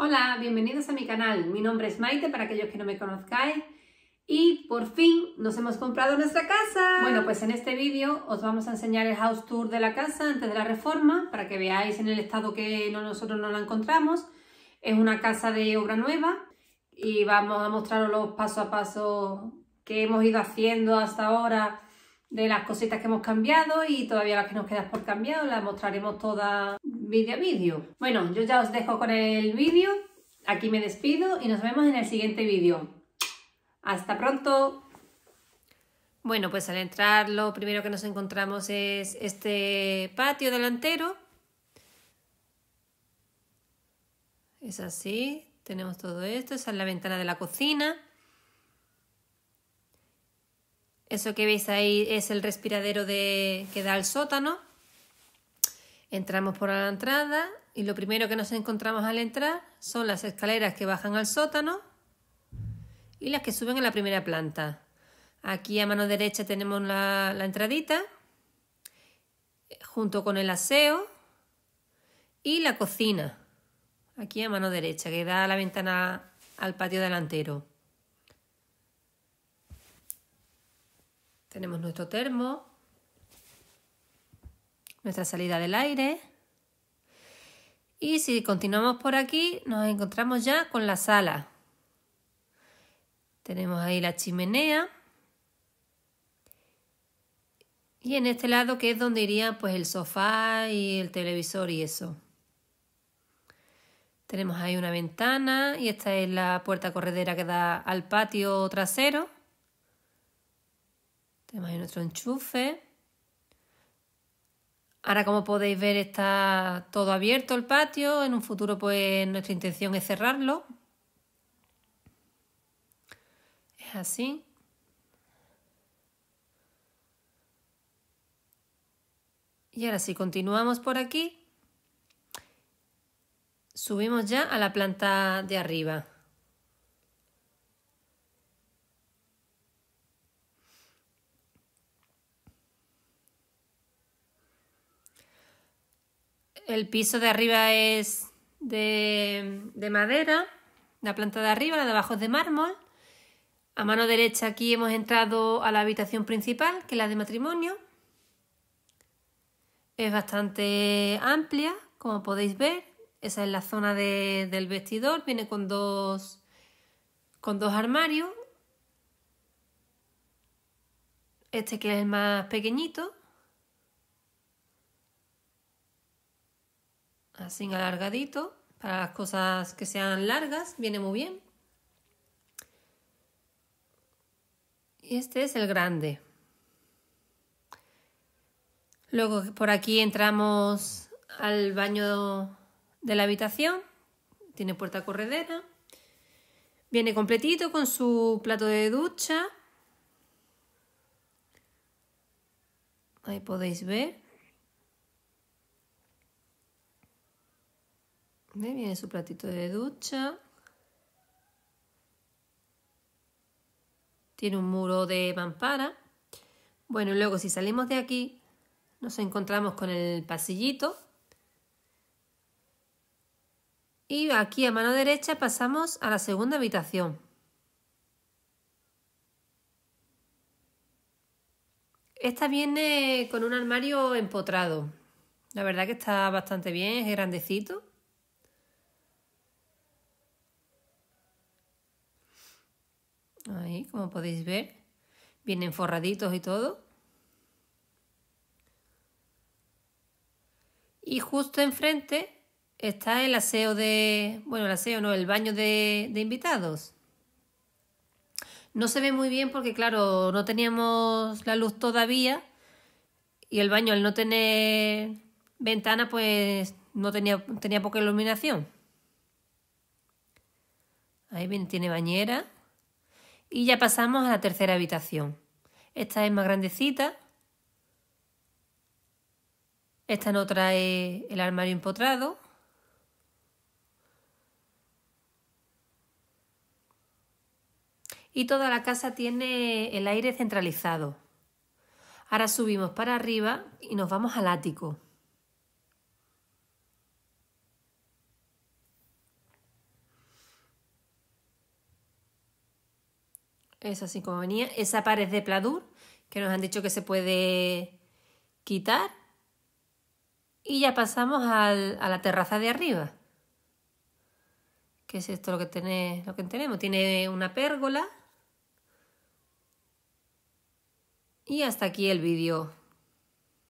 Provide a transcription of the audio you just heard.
Hola, bienvenidos a mi canal. Mi nombre es Maite, para aquellos que no me conozcáis. Y por fin nos hemos comprado nuestra casa. Bueno, pues en este vídeo os vamos a enseñar el house tour de la casa antes de la reforma, para que veáis en el estado que nosotros no la encontramos. Es una casa de obra nueva y vamos a mostraros los paso a paso que hemos ido haciendo hasta ahora de las cositas que hemos cambiado y todavía las que nos quedan por cambiar, las mostraremos todas vídeo a vídeo. Bueno, yo ya os dejo con el vídeo. Aquí me despido y nos vemos en el siguiente vídeo. ¡Hasta pronto! Bueno, pues al entrar lo primero que nos encontramos es este patio delantero. Es así, tenemos todo esto, esa es la ventana de la cocina. Eso que veis ahí es el respiradero de, que da al sótano. Entramos por la entrada y lo primero que nos encontramos al entrar son las escaleras que bajan al sótano y las que suben a la primera planta. Aquí a mano derecha tenemos la, la entradita junto con el aseo y la cocina. Aquí a mano derecha que da la ventana al patio delantero. Tenemos nuestro termo, nuestra salida del aire. Y si continuamos por aquí, nos encontramos ya con la sala. Tenemos ahí la chimenea. Y en este lado que es donde iría pues el sofá y el televisor y eso. Tenemos ahí una ventana y esta es la puerta corredera que da al patio trasero. Tenemos ahí nuestro enchufe. Ahora, como podéis ver, está todo abierto el patio. En un futuro, pues nuestra intención es cerrarlo. Es así. Y ahora si continuamos por aquí. Subimos ya a la planta de arriba. El piso de arriba es de, madera, la planta de arriba, la de abajo es de mármol. A mano derecha aquí hemos entrado a la habitación principal, que es la de matrimonio. Es bastante amplia, como podéis ver. Esa es la zona del vestidor, viene con dos, con dos armarios. Este que es el más pequeñito. sin alargadito. Para las cosas que sean largas, viene muy bien. Y este es el grande. Luego por aquí entramos al baño de la habitación. Tiene puerta corredera. Viene completito con su plato de ducha. Ahí podéis ver. Viene su platito de ducha. Tiene un muro de mampara. Bueno, y luego si salimos de aquí, nos encontramos con el pasillito. Y aquí a mano derecha pasamos a la segunda habitación. Esta viene con un armario empotrado. La verdad que está bastante bien, es grandecito. Ahí, como podéis ver, vienen forraditos y todo. Y justo enfrente está el aseo de, bueno, el aseo no, el baño de, invitados. No se ve muy bien porque, claro, no teníamos la luz todavía y el baño al no tener ventana, pues no tenía, tenía poca iluminación. Ahí viene, tiene bañera. Y ya pasamos a la tercera habitación. Esta es más grandecita. Esta no trae el armario empotrado. Y toda la casa tiene el aire centralizado. Ahora subimos para arriba y nos vamos al ático. Es así como venía, Esa pared de pladur, que nos han dicho que se puede quitar. Y ya pasamos a la terraza de arriba. ¿Qué es esto lo que, lo que tenemos? Tiene una pérgola. Y hasta aquí el vídeo.